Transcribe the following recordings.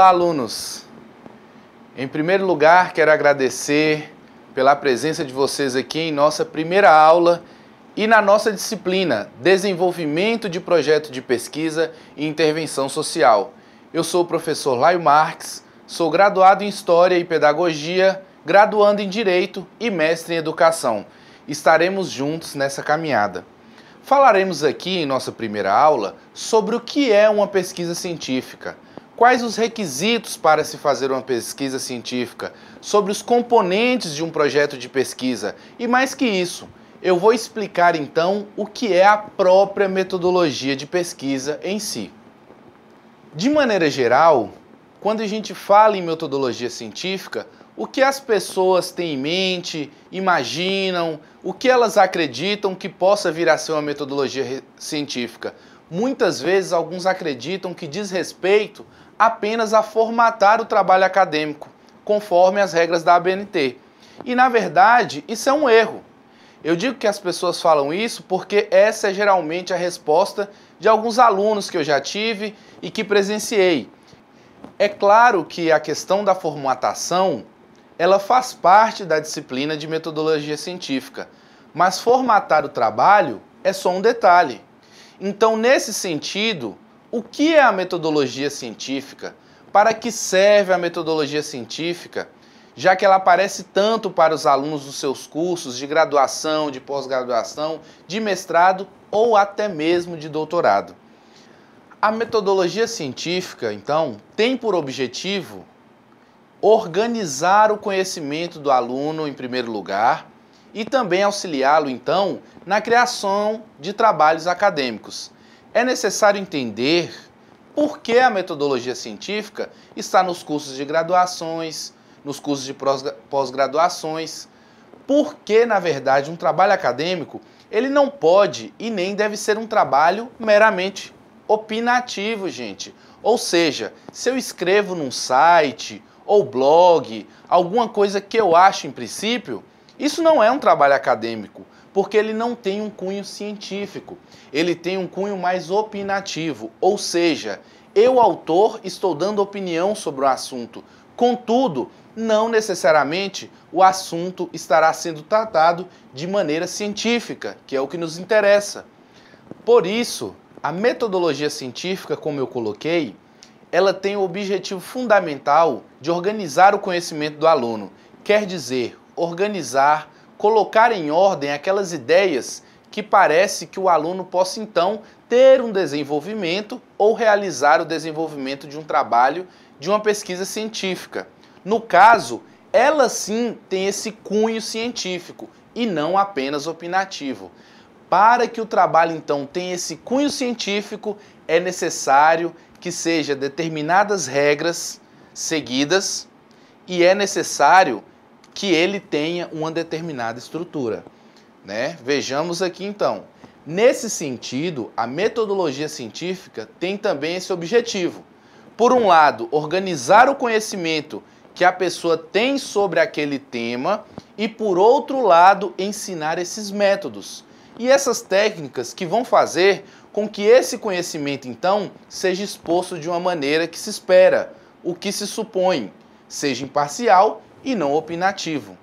Olá, alunos! Em primeiro lugar, quero agradecer pela presença de vocês aqui em nossa primeira aula e na nossa disciplina Desenvolvimento de Projeto de Pesquisa e Intervenção Social. Eu sou o professor Laio Marques, sou graduado em História e Pedagogia, graduando em Direito e mestre em Educação. Estaremos juntos nessa caminhada. Falaremos aqui em nossa primeira aula sobre o que é uma pesquisa científica Quais os requisitos para se fazer uma pesquisa científica? Sobre os componentes de um projeto de pesquisa? E mais que isso, eu vou explicar então o que é a própria metodologia de pesquisa em si. De maneira geral, quando a gente fala em metodologia científica, o que as pessoas têm em mente, imaginam, o que elas acreditam que possa vir a ser uma metodologia científica? Muitas vezes, alguns acreditam que diz respeito apenas a formatar o trabalho acadêmico, conforme as regras da ABNT. E, na verdade, isso é um erro. Eu digo que as pessoas falam isso porque essa é geralmente a resposta de alguns alunos que eu já tive e que presenciei. É claro que a questão da formatação, ela faz parte da disciplina de metodologia científica, mas formatar o trabalho é só um detalhe. Então, nesse sentido, o que é a metodologia científica? Para que serve a metodologia científica? Já que ela aparece tanto para os alunos dos seus cursos de graduação, de pós-graduação, de mestrado ou até mesmo de doutorado. A metodologia científica, então, tem por objetivo organizar o conhecimento do aluno em primeiro lugar e também auxiliá-lo, então, na criação de trabalhos acadêmicos é necessário entender por que a metodologia científica está nos cursos de graduações, nos cursos de pós-graduações, por que, na verdade, um trabalho acadêmico ele não pode e nem deve ser um trabalho meramente opinativo, gente. Ou seja, se eu escrevo num site ou blog alguma coisa que eu acho em princípio, isso não é um trabalho acadêmico, porque ele não tem um cunho científico, ele tem um cunho mais opinativo, ou seja, eu, autor, estou dando opinião sobre o assunto. Contudo, não necessariamente o assunto estará sendo tratado de maneira científica, que é o que nos interessa. Por isso, a metodologia científica, como eu coloquei, ela tem o objetivo fundamental de organizar o conhecimento do aluno, quer dizer, organizar colocar em ordem aquelas ideias que parece que o aluno possa então ter um desenvolvimento ou realizar o desenvolvimento de um trabalho de uma pesquisa científica. No caso, ela sim tem esse cunho científico e não apenas opinativo. Para que o trabalho então tenha esse cunho científico, é necessário que sejam determinadas regras seguidas e é necessário que ele tenha uma determinada estrutura. Né? Vejamos aqui então. Nesse sentido, a metodologia científica tem também esse objetivo. Por um lado, organizar o conhecimento que a pessoa tem sobre aquele tema e, por outro lado, ensinar esses métodos e essas técnicas que vão fazer com que esse conhecimento, então, seja exposto de uma maneira que se espera, o que se supõe, seja imparcial e não opinativo.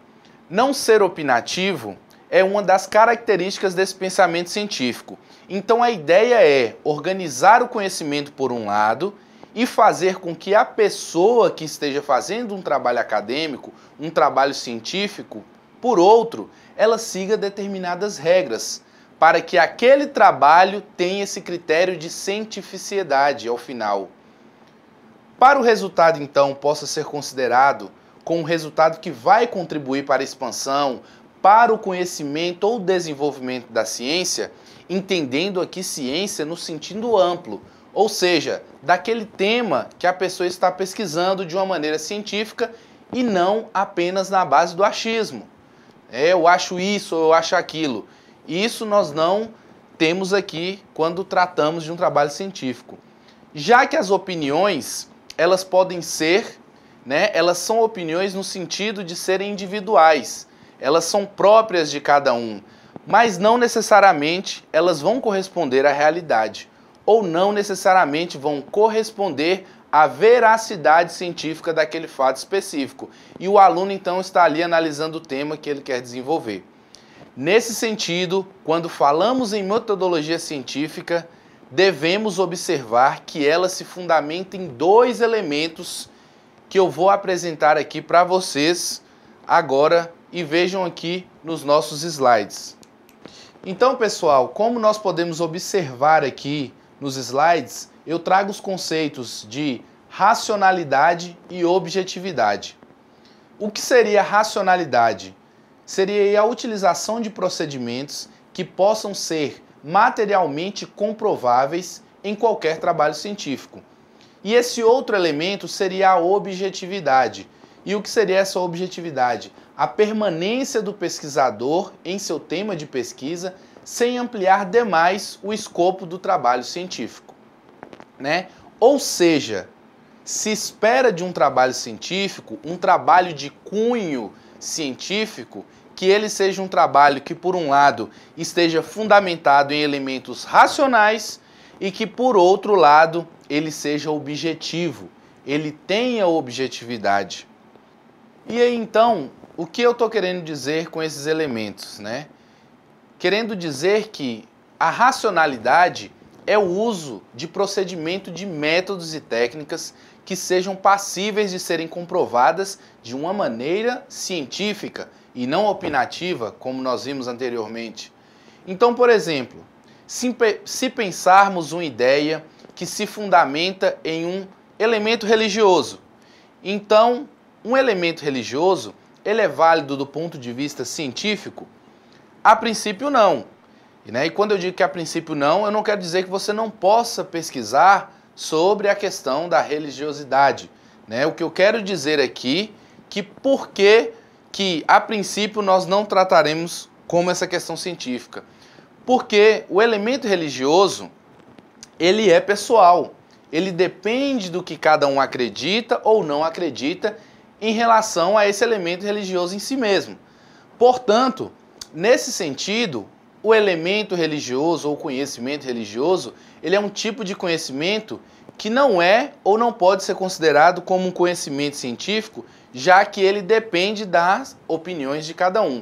Não ser opinativo é uma das características desse pensamento científico. Então a ideia é organizar o conhecimento por um lado e fazer com que a pessoa que esteja fazendo um trabalho acadêmico, um trabalho científico, por outro, ela siga determinadas regras para que aquele trabalho tenha esse critério de cientificidade ao final. Para o resultado então possa ser considerado com um resultado que vai contribuir para a expansão, para o conhecimento ou desenvolvimento da ciência, entendendo aqui ciência no sentido amplo, ou seja, daquele tema que a pessoa está pesquisando de uma maneira científica e não apenas na base do achismo. É, eu acho isso, eu acho aquilo. Isso nós não temos aqui quando tratamos de um trabalho científico. Já que as opiniões, elas podem ser né, elas são opiniões no sentido de serem individuais, elas são próprias de cada um, mas não necessariamente elas vão corresponder à realidade, ou não necessariamente vão corresponder à veracidade científica daquele fato específico. E o aluno então está ali analisando o tema que ele quer desenvolver. Nesse sentido, quando falamos em metodologia científica, devemos observar que ela se fundamenta em dois elementos que eu vou apresentar aqui para vocês agora e vejam aqui nos nossos slides. Então, pessoal, como nós podemos observar aqui nos slides, eu trago os conceitos de racionalidade e objetividade. O que seria racionalidade? Seria a utilização de procedimentos que possam ser materialmente comprováveis em qualquer trabalho científico. E esse outro elemento seria a objetividade. E o que seria essa objetividade? A permanência do pesquisador em seu tema de pesquisa sem ampliar demais o escopo do trabalho científico. Né? Ou seja, se espera de um trabalho científico, um trabalho de cunho científico, que ele seja um trabalho que, por um lado, esteja fundamentado em elementos racionais e que, por outro lado, ele seja objetivo, ele tenha objetividade. E aí, então, o que eu estou querendo dizer com esses elementos, né? Querendo dizer que a racionalidade é o uso de procedimento de métodos e técnicas que sejam passíveis de serem comprovadas de uma maneira científica e não opinativa, como nós vimos anteriormente. Então, por exemplo, se, se pensarmos uma ideia que se fundamenta em um elemento religioso. Então, um elemento religioso, ele é válido do ponto de vista científico? A princípio não. E né, quando eu digo que a princípio não, eu não quero dizer que você não possa pesquisar sobre a questão da religiosidade. Né? O que eu quero dizer aqui é que por que a princípio nós não trataremos como essa questão científica. Porque o elemento religioso, ele é pessoal. Ele depende do que cada um acredita ou não acredita em relação a esse elemento religioso em si mesmo. Portanto, nesse sentido, o elemento religioso ou conhecimento religioso, ele é um tipo de conhecimento que não é ou não pode ser considerado como um conhecimento científico, já que ele depende das opiniões de cada um.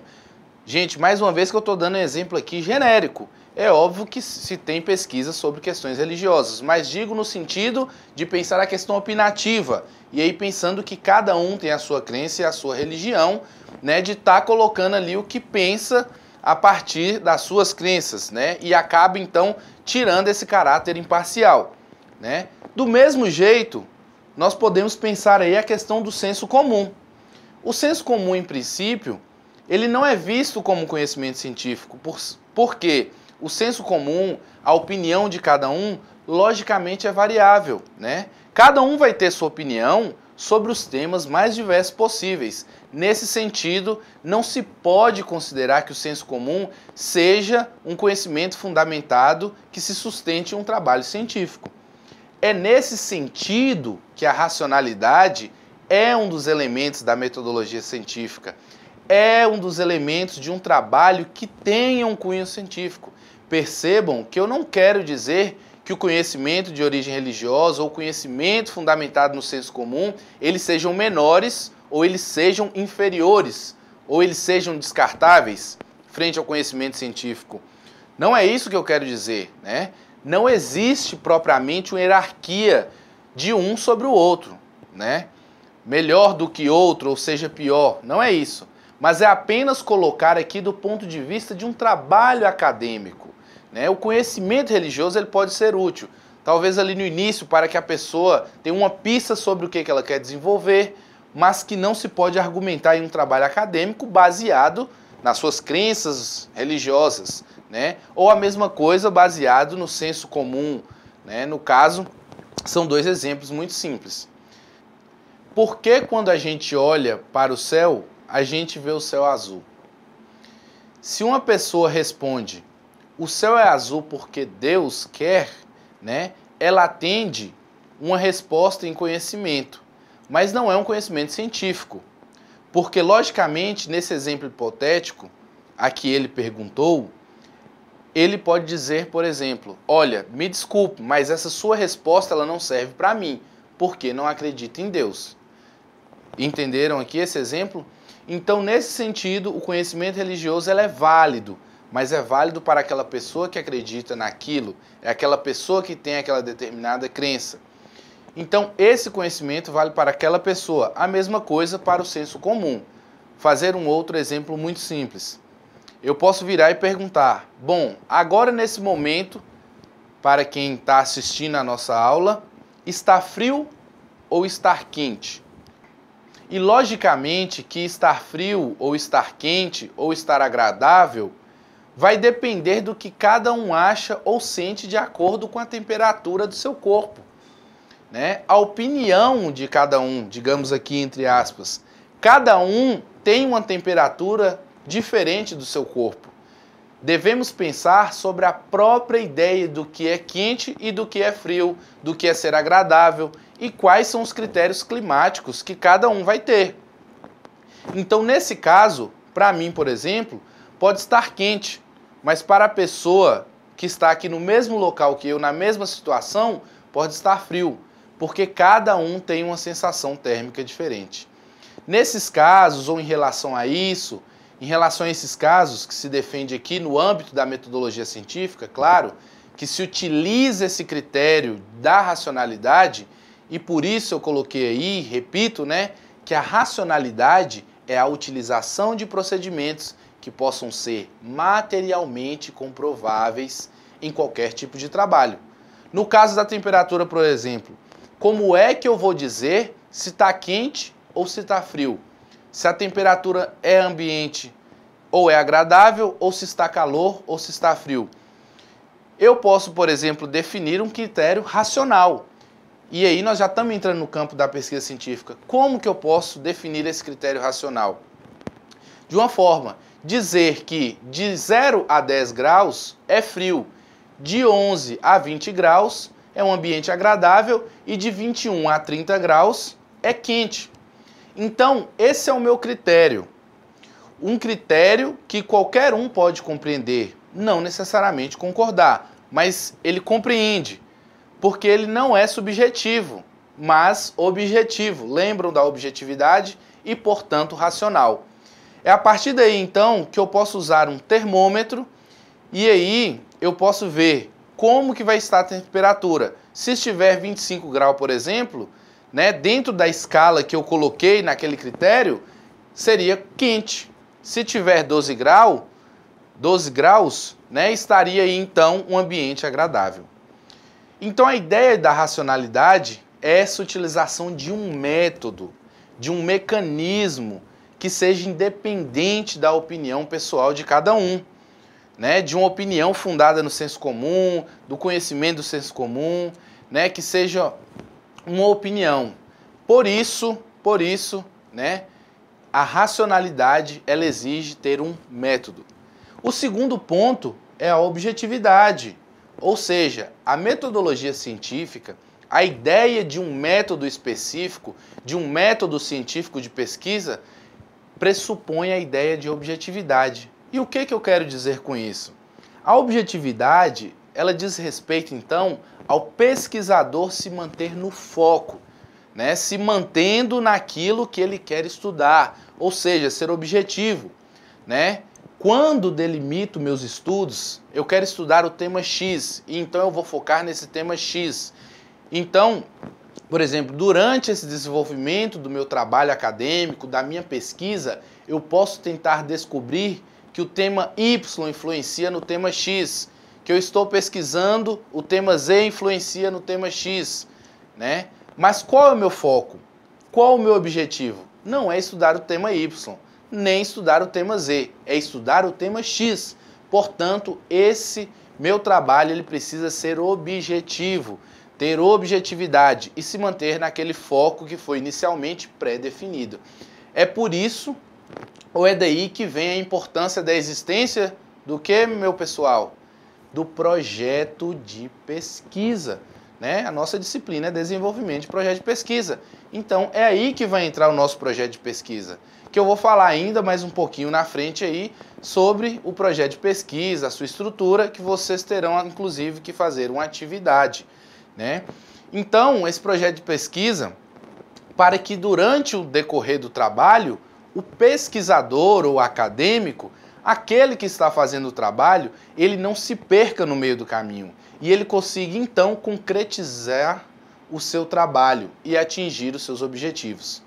Gente, mais uma vez que eu estou dando um exemplo aqui genérico. É óbvio que se tem pesquisa sobre questões religiosas, mas digo no sentido de pensar a questão opinativa. E aí pensando que cada um tem a sua crença e a sua religião, né, de estar tá colocando ali o que pensa a partir das suas crenças, né? E acaba então tirando esse caráter imparcial, né? Do mesmo jeito, nós podemos pensar aí a questão do senso comum. O senso comum, em princípio, ele não é visto como conhecimento científico, por, porque o senso comum, a opinião de cada um, logicamente é variável, né? Cada um vai ter sua opinião sobre os temas mais diversos possíveis. Nesse sentido, não se pode considerar que o senso comum seja um conhecimento fundamentado que se sustente um trabalho científico. É nesse sentido que a racionalidade é um dos elementos da metodologia científica, é um dos elementos de um trabalho que tenha um cunho científico. Percebam que eu não quero dizer que o conhecimento de origem religiosa ou conhecimento fundamentado no senso comum, eles sejam menores ou eles sejam inferiores ou eles sejam descartáveis frente ao conhecimento científico. Não é isso que eu quero dizer, né? Não existe propriamente uma hierarquia de um sobre o outro, né? Melhor do que outro, ou seja, pior. Não é isso mas é apenas colocar aqui do ponto de vista de um trabalho acadêmico. Né? O conhecimento religioso ele pode ser útil, talvez ali no início, para que a pessoa tenha uma pista sobre o que ela quer desenvolver, mas que não se pode argumentar em um trabalho acadêmico baseado nas suas crenças religiosas, né? ou a mesma coisa baseado no senso comum. Né? No caso, são dois exemplos muito simples. Porque quando a gente olha para o céu, a gente vê o céu azul. Se uma pessoa responde, o céu é azul porque Deus quer, né? Ela atende uma resposta em conhecimento, mas não é um conhecimento científico. Porque, logicamente, nesse exemplo hipotético a que ele perguntou, ele pode dizer, por exemplo, olha, me desculpe, mas essa sua resposta ela não serve para mim, porque não acredito em Deus. Entenderam aqui esse exemplo? Então, nesse sentido, o conhecimento religioso é válido, mas é válido para aquela pessoa que acredita naquilo, é aquela pessoa que tem aquela determinada crença. Então, esse conhecimento vale para aquela pessoa. A mesma coisa para o senso comum. Fazer um outro exemplo muito simples. Eu posso virar e perguntar: bom, agora nesse momento, para quem está assistindo a nossa aula, está frio ou está quente? E logicamente que estar frio ou estar quente ou estar agradável vai depender do que cada um acha ou sente de acordo com a temperatura do seu corpo. Né? A opinião de cada um, digamos aqui entre aspas, cada um tem uma temperatura diferente do seu corpo. Devemos pensar sobre a própria ideia do que é quente e do que é frio, do que é ser agradável e quais são os critérios climáticos que cada um vai ter. Então, nesse caso, para mim, por exemplo, pode estar quente, mas para a pessoa que está aqui no mesmo local que eu, na mesma situação, pode estar frio, porque cada um tem uma sensação térmica diferente. Nesses casos, ou em relação a isso, em relação a esses casos que se defende aqui no âmbito da metodologia científica, claro, que se utiliza esse critério da racionalidade e por isso eu coloquei aí, repito, né, que a racionalidade é a utilização de procedimentos que possam ser materialmente comprováveis em qualquer tipo de trabalho. No caso da temperatura, por exemplo, como é que eu vou dizer se está quente ou se está frio? Se a temperatura é ambiente ou é agradável, ou se está calor ou se está frio? Eu posso, por exemplo, definir um critério racional e aí nós já estamos entrando no campo da pesquisa científica. Como que eu posso definir esse critério racional? De uma forma, dizer que de 0 a 10 graus é frio, de 11 a 20 graus é um ambiente agradável e de 21 a 30 graus é quente. Então, esse é o meu critério. Um critério que qualquer um pode compreender, não necessariamente concordar, mas ele compreende porque ele não é subjetivo, mas objetivo. Lembram da objetividade e, portanto, racional. É a partir daí, então, que eu posso usar um termômetro e aí eu posso ver como que vai estar a temperatura. Se estiver 25 graus, por exemplo, né, dentro da escala que eu coloquei naquele critério, seria quente. Se tiver 12 graus, 12 graus, né, estaria aí então um ambiente agradável. Então a ideia da racionalidade é essa utilização de um método, de um mecanismo que seja independente da opinião pessoal de cada um, né? De uma opinião fundada no senso comum, do conhecimento do senso comum, né? Que seja uma opinião. Por isso, por isso, né? A racionalidade ela exige ter um método. O segundo ponto é a objetividade. Ou seja, a metodologia científica, a ideia de um método específico, de um método científico de pesquisa, pressupõe a ideia de objetividade. E o que, que eu quero dizer com isso? A objetividade, ela diz respeito, então, ao pesquisador se manter no foco, né? se mantendo naquilo que ele quer estudar, ou seja, ser objetivo. Né? Quando delimito meus estudos, eu quero estudar o tema X, e então eu vou focar nesse tema X. Então, por exemplo, durante esse desenvolvimento do meu trabalho acadêmico, da minha pesquisa, eu posso tentar descobrir que o tema Y influencia no tema X, que eu estou pesquisando, o tema Z influencia no tema X, né? Mas qual é o meu foco? Qual é o meu objetivo? Não é estudar o tema Y nem estudar o tema Z, é estudar o tema X. Portanto, esse meu trabalho ele precisa ser objetivo, ter objetividade e se manter naquele foco que foi inicialmente pré-definido. É por isso, ou é daí que vem a importância da existência do que, meu pessoal? Do projeto de pesquisa. Né? A nossa disciplina é desenvolvimento de projeto de pesquisa. Então é aí que vai entrar o nosso projeto de pesquisa que eu vou falar ainda mais um pouquinho na frente aí sobre o projeto de pesquisa, a sua estrutura, que vocês terão inclusive que fazer uma atividade, né? Então, esse projeto de pesquisa, para que durante o decorrer do trabalho, o pesquisador ou acadêmico, aquele que está fazendo o trabalho, ele não se perca no meio do caminho e ele consiga então concretizar o seu trabalho e atingir os seus objetivos.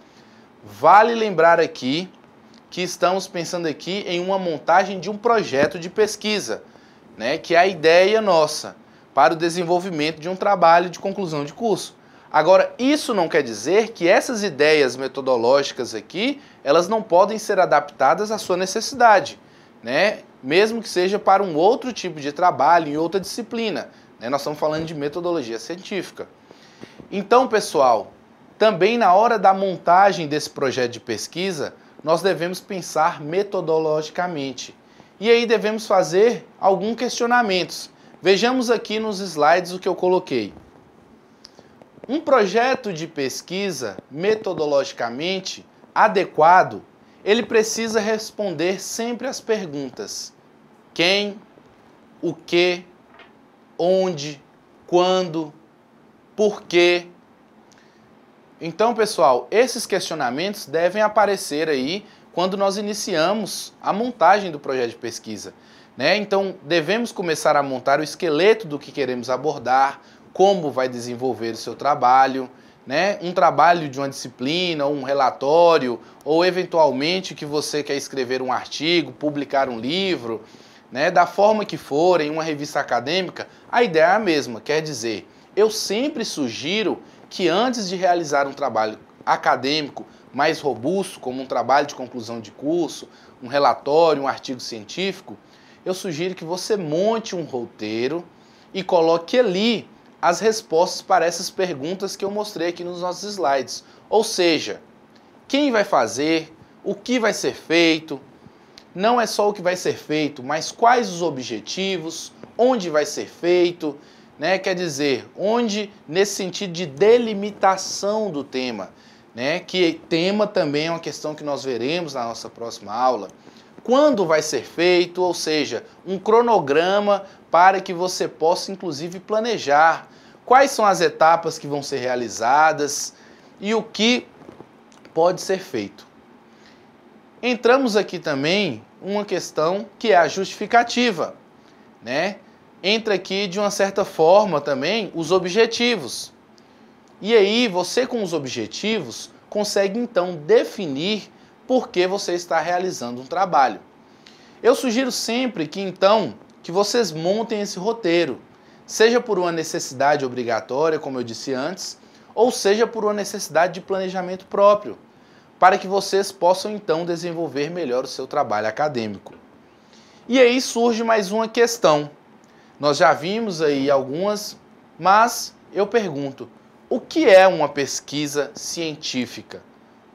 Vale lembrar aqui que estamos pensando aqui em uma montagem de um projeto de pesquisa, né, que é a ideia nossa para o desenvolvimento de um trabalho de conclusão de curso. Agora, isso não quer dizer que essas ideias metodológicas aqui, elas não podem ser adaptadas à sua necessidade, né? Mesmo que seja para um outro tipo de trabalho, em outra disciplina. Né? Nós estamos falando de metodologia científica. Então, pessoal, também na hora da montagem desse projeto de pesquisa, nós devemos pensar metodologicamente. E aí devemos fazer alguns questionamentos. Vejamos aqui nos slides o que eu coloquei. Um projeto de pesquisa metodologicamente adequado, ele precisa responder sempre as perguntas: quem, o que, onde, quando, por quê, então, pessoal, esses questionamentos devem aparecer aí quando nós iniciamos a montagem do projeto de pesquisa. Né? Então, devemos começar a montar o esqueleto do que queremos abordar, como vai desenvolver o seu trabalho, né? um trabalho de uma disciplina, um relatório, ou eventualmente que você quer escrever um artigo, publicar um livro, né? da forma que for, em uma revista acadêmica, a ideia é a mesma, quer dizer, eu sempre sugiro que antes de realizar um trabalho acadêmico mais robusto, como um trabalho de conclusão de curso, um relatório, um artigo científico, eu sugiro que você monte um roteiro e coloque ali as respostas para essas perguntas que eu mostrei aqui nos nossos slides. Ou seja, quem vai fazer, o que vai ser feito, não é só o que vai ser feito, mas quais os objetivos, onde vai ser feito, né, quer dizer, onde nesse sentido de delimitação do tema, né, que tema também é uma questão que nós veremos na nossa próxima aula. Quando vai ser feito, ou seja, um cronograma para que você possa inclusive planejar quais são as etapas que vão ser realizadas e o que pode ser feito. Entramos aqui também uma questão que é a justificativa, né? entra aqui de uma certa forma também os objetivos. E aí você com os objetivos consegue então definir por que você está realizando um trabalho. Eu sugiro sempre que então que vocês montem esse roteiro, seja por uma necessidade obrigatória, como eu disse antes, ou seja por uma necessidade de planejamento próprio, para que vocês possam então desenvolver melhor o seu trabalho acadêmico. E aí surge mais uma questão. Nós já vimos aí algumas, mas eu pergunto: o que é uma pesquisa científica?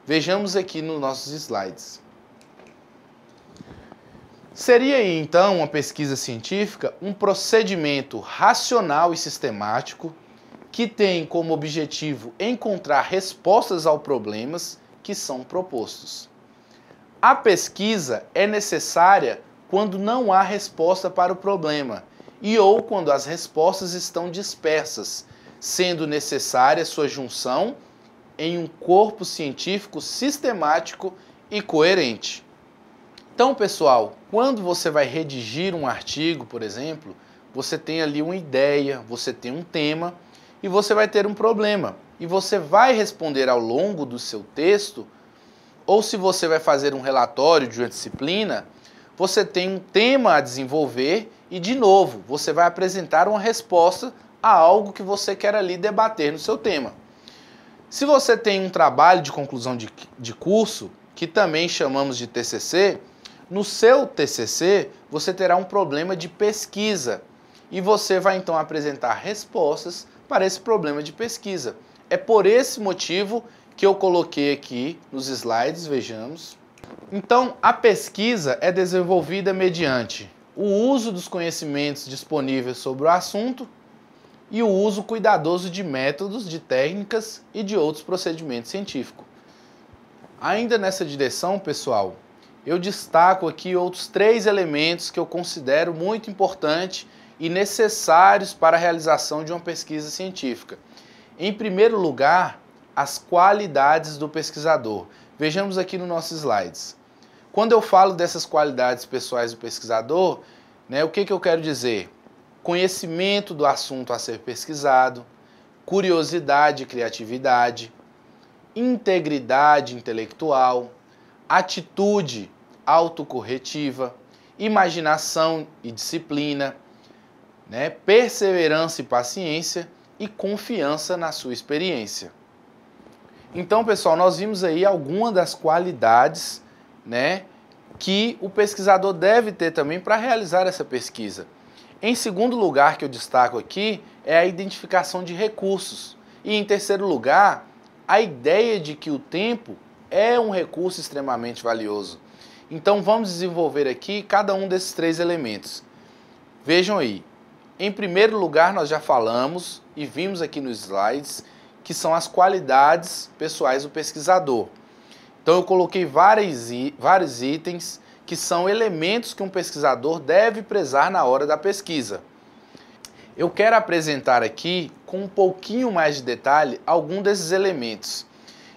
Vejamos aqui nos nossos slides. Seria então uma pesquisa científica um procedimento racional e sistemático que tem como objetivo encontrar respostas aos problemas que são propostos. A pesquisa é necessária quando não há resposta para o problema e ou quando as respostas estão dispersas, sendo necessária sua junção em um corpo científico sistemático e coerente. Então, pessoal, quando você vai redigir um artigo, por exemplo, você tem ali uma ideia, você tem um tema e você vai ter um problema. E você vai responder ao longo do seu texto, ou se você vai fazer um relatório de uma disciplina, você tem um tema a desenvolver e de novo você vai apresentar uma resposta a algo que você quer ali debater no seu tema. Se você tem um trabalho de conclusão de, de curso, que também chamamos de TCC, no seu TCC você terá um problema de pesquisa e você vai então apresentar respostas para esse problema de pesquisa. É por esse motivo que eu coloquei aqui nos slides, vejamos. Então, a pesquisa é desenvolvida mediante o uso dos conhecimentos disponíveis sobre o assunto e o uso cuidadoso de métodos, de técnicas e de outros procedimentos científicos. Ainda nessa direção, pessoal, eu destaco aqui outros três elementos que eu considero muito importantes e necessários para a realização de uma pesquisa científica. Em primeiro lugar, as qualidades do pesquisador. Vejamos aqui nos nossos slides. Quando eu falo dessas qualidades pessoais do pesquisador, né, o que, que eu quero dizer? Conhecimento do assunto a ser pesquisado, curiosidade e criatividade, integridade intelectual, atitude autocorretiva, imaginação e disciplina, né, perseverança e paciência e confiança na sua experiência. Então, pessoal, nós vimos aí algumas das qualidades né, que o pesquisador deve ter também para realizar essa pesquisa. Em segundo lugar, que eu destaco aqui, é a identificação de recursos. E em terceiro lugar, a ideia de que o tempo é um recurso extremamente valioso. Então vamos desenvolver aqui cada um desses três elementos. Vejam aí. Em primeiro lugar, nós já falamos e vimos aqui nos slides que são as qualidades pessoais do pesquisador. Então eu coloquei várias, vários itens que são elementos que um pesquisador deve prezar na hora da pesquisa. Eu quero apresentar aqui com um pouquinho mais de detalhe algum desses elementos.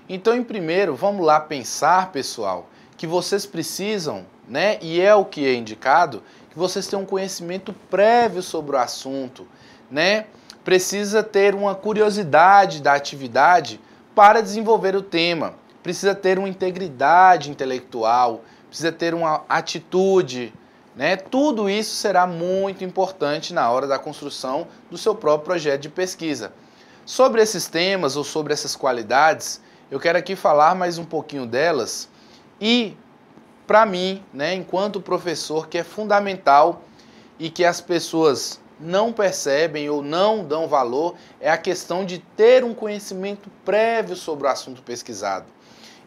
Então, em primeiro, vamos lá pensar, pessoal, que vocês precisam, né, e é o que é indicado, que vocês tenham um conhecimento prévio sobre o assunto, né? Precisa ter uma curiosidade da atividade para desenvolver o tema precisa ter uma integridade intelectual, precisa ter uma atitude, né? Tudo isso será muito importante na hora da construção do seu próprio projeto de pesquisa. Sobre esses temas ou sobre essas qualidades, eu quero aqui falar mais um pouquinho delas e para mim, né, enquanto professor, que é fundamental e que as pessoas não percebem ou não dão valor é a questão de ter um conhecimento prévio sobre o assunto pesquisado.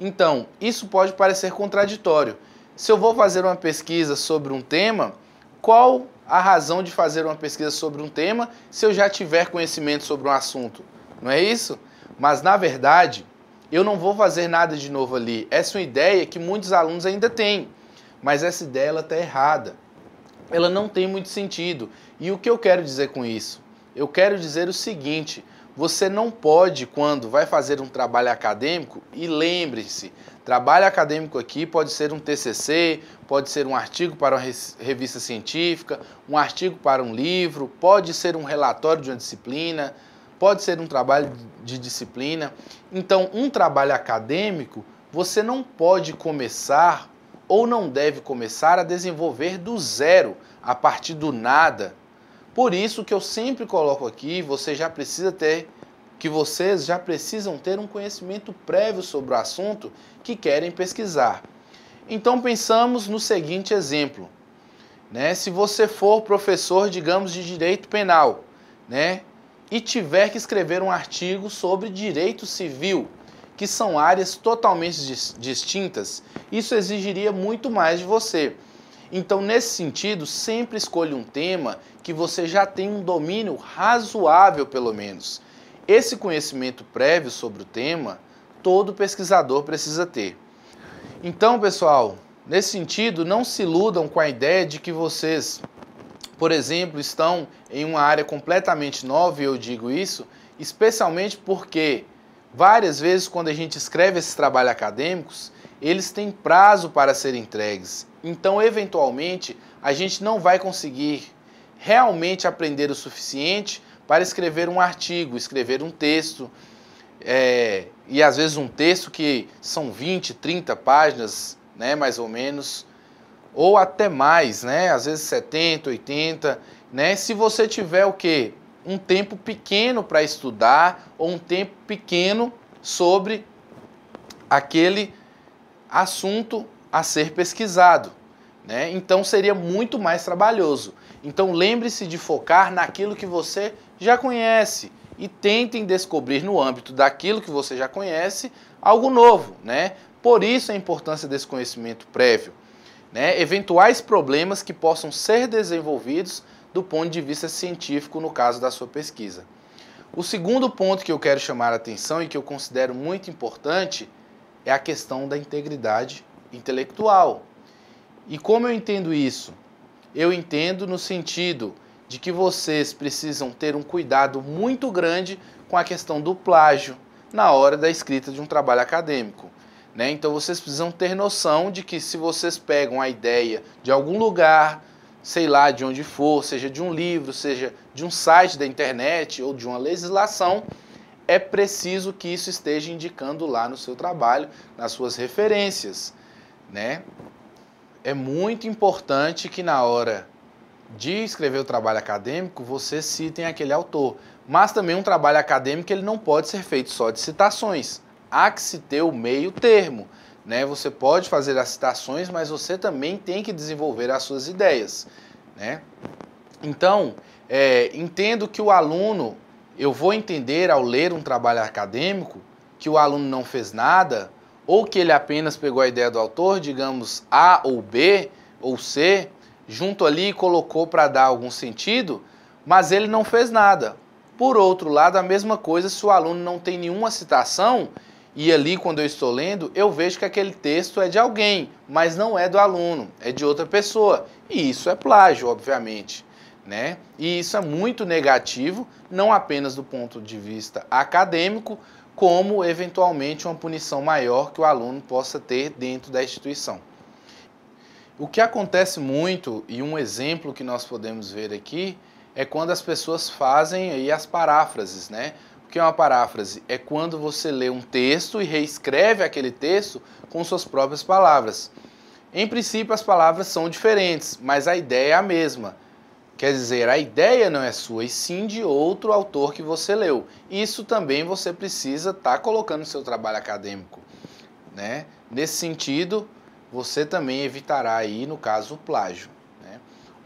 Então, isso pode parecer contraditório. Se eu vou fazer uma pesquisa sobre um tema, qual a razão de fazer uma pesquisa sobre um tema se eu já tiver conhecimento sobre um assunto? Não é isso? Mas na verdade, eu não vou fazer nada de novo ali. Essa é uma ideia que muitos alunos ainda têm, mas essa ideia está errada. Ela não tem muito sentido. E o que eu quero dizer com isso? Eu quero dizer o seguinte: você não pode, quando vai fazer um trabalho acadêmico, e lembre-se, trabalho acadêmico aqui pode ser um TCC, pode ser um artigo para uma revista científica, um artigo para um livro, pode ser um relatório de uma disciplina, pode ser um trabalho de disciplina. Então, um trabalho acadêmico, você não pode começar ou não deve começar a desenvolver do zero, a partir do nada. Por isso que eu sempre coloco aqui, você já precisa ter que vocês já precisam ter um conhecimento prévio sobre o assunto que querem pesquisar. Então pensamos no seguinte exemplo, né? Se você for professor, digamos, de direito penal, né, e tiver que escrever um artigo sobre direito civil, que são áreas totalmente distintas, isso exigiria muito mais de você. Então, nesse sentido, sempre escolha um tema que você já tem um domínio razoável, pelo menos. Esse conhecimento prévio sobre o tema, todo pesquisador precisa ter. Então, pessoal, nesse sentido, não se iludam com a ideia de que vocês, por exemplo, estão em uma área completamente nova, e eu digo isso, especialmente porque várias vezes quando a gente escreve esses trabalhos acadêmicos, eles têm prazo para serem entregues. Então, eventualmente, a gente não vai conseguir realmente aprender o suficiente para escrever um artigo, escrever um texto. É, e às vezes um texto que são 20, 30 páginas, né, mais ou menos, ou até mais, né, às vezes 70, 80, né, se você tiver o quê? Um tempo pequeno para estudar ou um tempo pequeno sobre aquele assunto a ser pesquisado. Né? Então seria muito mais trabalhoso. Então lembre-se de focar naquilo que você já conhece e tentem descobrir no âmbito daquilo que você já conhece algo novo. Né? Por isso a importância desse conhecimento prévio. Né? Eventuais problemas que possam ser desenvolvidos do ponto de vista científico no caso da sua pesquisa. O segundo ponto que eu quero chamar a atenção e que eu considero muito importante é a questão da integridade intelectual. E como eu entendo isso? Eu entendo no sentido de que vocês precisam ter um cuidado muito grande com a questão do plágio na hora da escrita de um trabalho acadêmico. Né? Então vocês precisam ter noção de que se vocês pegam a ideia de algum lugar, sei lá de onde for, seja de um livro, seja de um site da internet ou de uma legislação, é preciso que isso esteja indicando lá no seu trabalho, nas suas referências né? É muito importante que na hora de escrever o trabalho acadêmico, você citem aquele autor. Mas também um trabalho acadêmico ele não pode ser feito só de citações. Há que se ter o meio termo. Né? Você pode fazer as citações, mas você também tem que desenvolver as suas ideias. Né? Então, é, entendo que o aluno, eu vou entender ao ler um trabalho acadêmico, que o aluno não fez nada, ou que ele apenas pegou a ideia do autor, digamos A ou B ou C, junto ali e colocou para dar algum sentido, mas ele não fez nada. Por outro lado, a mesma coisa se o aluno não tem nenhuma citação e ali quando eu estou lendo, eu vejo que aquele texto é de alguém, mas não é do aluno, é de outra pessoa. E isso é plágio, obviamente. Né? E isso é muito negativo, não apenas do ponto de vista acadêmico, como eventualmente uma punição maior que o aluno possa ter dentro da instituição. O que acontece muito, e um exemplo que nós podemos ver aqui, é quando as pessoas fazem aí as paráfrases, né? O que é uma paráfrase? É quando você lê um texto e reescreve aquele texto com suas próprias palavras. Em princípio, as palavras são diferentes, mas a ideia é a mesma. Quer dizer, a ideia não é sua, e sim de outro autor que você leu. Isso também você precisa estar tá colocando no seu trabalho acadêmico. Né? Nesse sentido, você também evitará aí, no caso, o plágio. Né?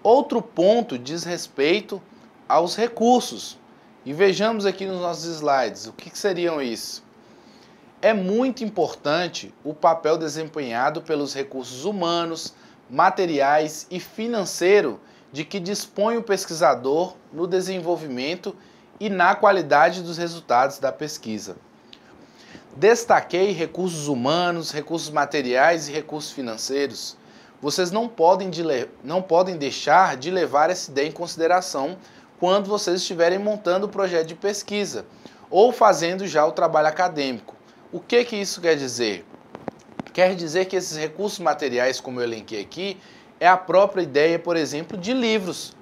Outro ponto diz respeito aos recursos. E vejamos aqui nos nossos slides o que, que seriam isso. É muito importante o papel desempenhado pelos recursos humanos, materiais e financeiro de que dispõe o pesquisador no desenvolvimento e na qualidade dos resultados da pesquisa. Destaquei recursos humanos, recursos materiais e recursos financeiros. Vocês não podem, de, não podem deixar de levar essa ideia em consideração quando vocês estiverem montando o projeto de pesquisa ou fazendo já o trabalho acadêmico. O que, que isso quer dizer? Quer dizer que esses recursos materiais, como eu elenquei aqui, é a própria ideia, por exemplo, de livros.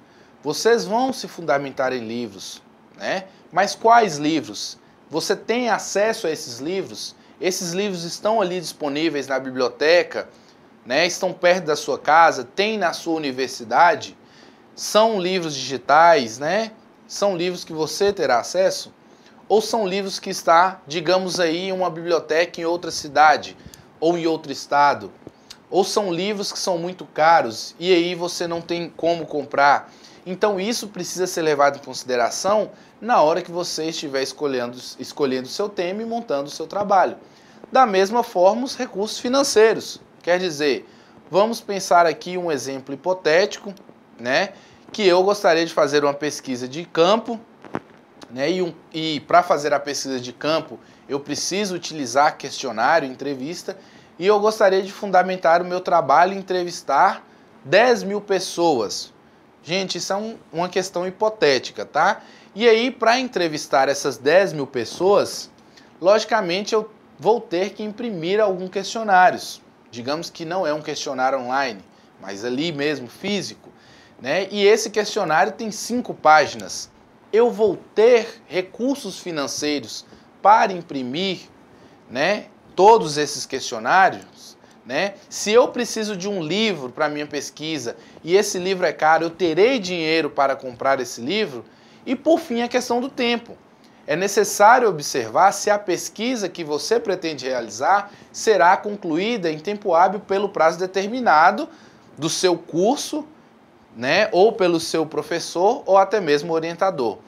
Vocês vão se fundamentar em livros, né? Mas quais livros? Você tem acesso a esses livros? Esses livros estão ali disponíveis na biblioteca, né? Estão perto da sua casa, tem na sua universidade? São livros digitais, né? São livros que você terá acesso? Ou são livros que está, digamos aí, em uma biblioteca em outra cidade ou em outro estado? ou são livros que são muito caros e aí você não tem como comprar. Então isso precisa ser levado em consideração na hora que você estiver escolhendo, escolhendo o seu tema e montando o seu trabalho. Da mesma forma, os recursos financeiros. Quer dizer, vamos pensar aqui um exemplo hipotético, né? Que eu gostaria de fazer uma pesquisa de campo, né? E, um, e para fazer a pesquisa de campo, eu preciso utilizar questionário, entrevista e eu gostaria de fundamentar o meu trabalho e entrevistar 10 mil pessoas. Gente, isso é uma questão hipotética, tá? E aí, para entrevistar essas 10 mil pessoas, logicamente eu vou ter que imprimir alguns questionários. Digamos que não é um questionário online, mas ali mesmo, físico. Né? E esse questionário tem cinco páginas. Eu vou ter recursos financeiros para imprimir né, todos esses questionários, né? Se eu preciso de um livro para minha pesquisa e esse livro é caro, eu terei dinheiro para comprar esse livro? E por fim, a questão do tempo. É necessário observar se a pesquisa que você pretende realizar será concluída em tempo hábil pelo prazo determinado do seu curso, né, ou pelo seu professor ou até mesmo orientador.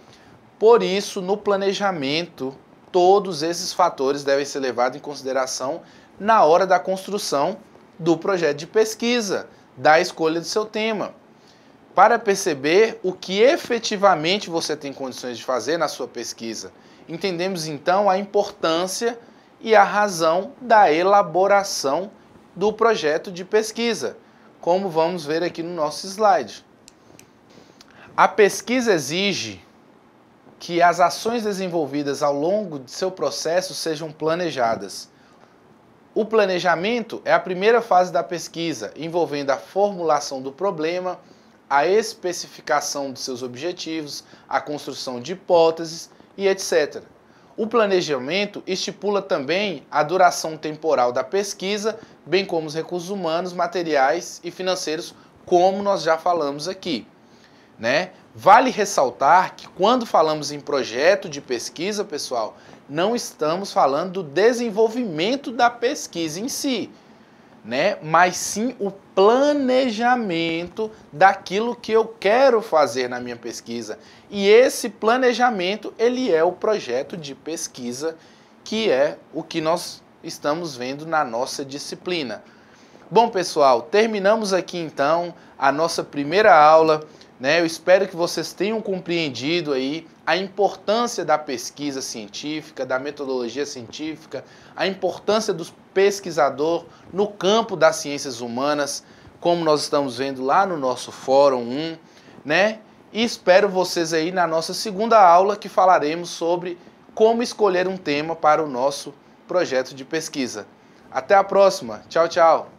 Por isso, no planejamento todos esses fatores devem ser levados em consideração na hora da construção do projeto de pesquisa, da escolha do seu tema, para perceber o que efetivamente você tem condições de fazer na sua pesquisa. Entendemos então a importância e a razão da elaboração do projeto de pesquisa, como vamos ver aqui no nosso slide. A pesquisa exige que as ações desenvolvidas ao longo de seu processo sejam planejadas. O planejamento é a primeira fase da pesquisa, envolvendo a formulação do problema, a especificação de seus objetivos, a construção de hipóteses e etc. O planejamento estipula também a duração temporal da pesquisa, bem como os recursos humanos, materiais e financeiros, como nós já falamos aqui, né? Vale ressaltar que quando falamos em projeto de pesquisa, pessoal, não estamos falando do desenvolvimento da pesquisa em si, né? Mas sim o planejamento daquilo que eu quero fazer na minha pesquisa. E esse planejamento, ele é o projeto de pesquisa, que é o que nós estamos vendo na nossa disciplina. Bom, pessoal, terminamos aqui então a nossa primeira aula né? Eu espero que vocês tenham compreendido aí a importância da pesquisa científica, da metodologia científica, a importância do pesquisador no campo das ciências humanas, como nós estamos vendo lá no nosso Fórum 1, né? E espero vocês aí na nossa segunda aula que falaremos sobre como escolher um tema para o nosso projeto de pesquisa. Até a próxima. Tchau, tchau.